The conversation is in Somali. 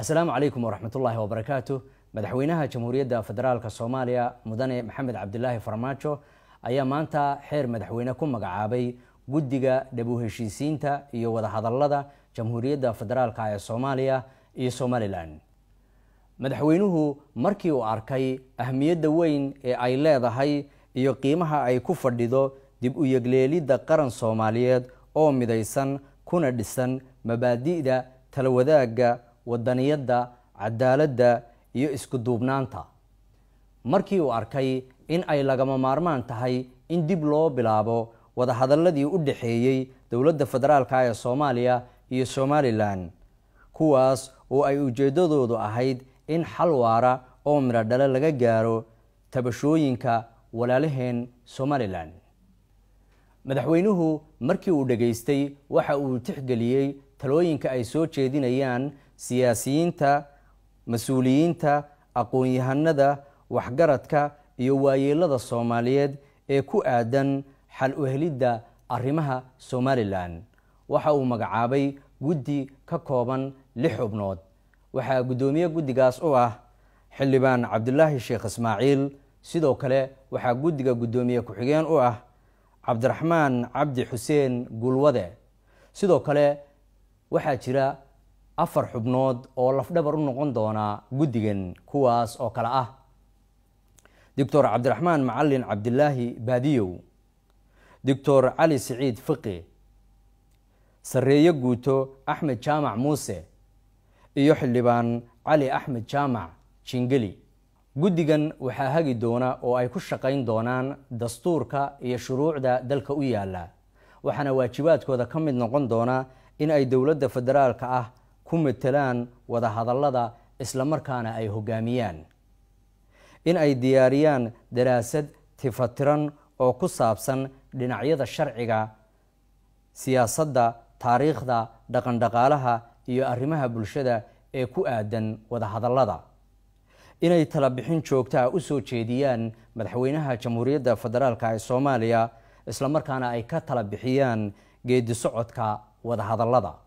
asalaamu calaykum waraxmatullaahi wabarakaatu madaxweynaha jamhuuriyadda federaalk soomaaliya mudane maxamed cabdilaahi farmaajo ayaa maanta xeer madaxweyne ku magacaabay guddiga dhabu heshiisiinta iyo wadahadalada jamhuuriyadda federaalka ee soomaaliya iyo somalilan madaxweynuhu markii uu arkay ahmiyadda weyn ee ay leedahay iyo qiimaha ay ku fadhido dib u yegleelidda qaran soomaaliyeed oo midaysan kuna dhisan mabaadi'da tala wadaniyadda cadaaladda iyo isku duubnaanta markii uu arkay in ay lagama maarmaan tahay in dib loo bilaabo wadahadaladii u dhaxeeyey dowladda federaalka ee soomaaliya iyo somalilan kuwaas oo ay ujeeddadoodu ahayd in xal waara oo midho dhale laga gaaro tabashooyinka walaalaheen somalilan madaxweynuhu markii uu dhegaystay waxa uu tixgeliyey talooyinka ay soo jeedinayaan siyaasiyiinta mas-uuliyiinta aqoon-yahanada waxgaradka iyo waayeelada soomaaliyeed ee ku aadan xal u helidda arrimaha somalilan waxa uu magacaabay guddi ka kooban lix xubnood waxaa guddoomiye guddigaas u ah xildhibaan cabdilaahi sheekh ismaaciil sidoo kale waxaa guddiga guddoomiye ku-xigeen u ah cabdiraxmaan cabdi xuseen gulwade sidoo kale waxaa jira afar xubnood oo lafdhabar u noqon doona guddigan kuwaas oo kale ah doctor cabdiraxmaan macalin cabdilaahi baadiyow doctor cali siciid fiqi sarreeyo guuto axmed jaamac muuse iyo xildhibaan cali axmed jaamac jingeli guddigan waxaa hagi doona oo ay ku shaqayn doonaan dastuurka iyo shuruucda dalka u yaalla waxaana waajibaadkooda ka mid noqon doona in ay dowladda federaalka ah ku matelaan wadahadallada islamarkaana ay hogaamiyaan in ay diyaariyaan daraasad tifatiran oo ku saabsan dhinacyada sharciga siyaasadda taariikhda dhaqandhaqaalaha iyo arrimaha bulshada ee ku aadan wadahadallada inay talabixin joogtaa u soo jeediyaan madaxweynaha jamhuuriyadda federaalka ee soomaaliya islamarkaana ay ka tala bixiyaan geeddi socodka wadahadallada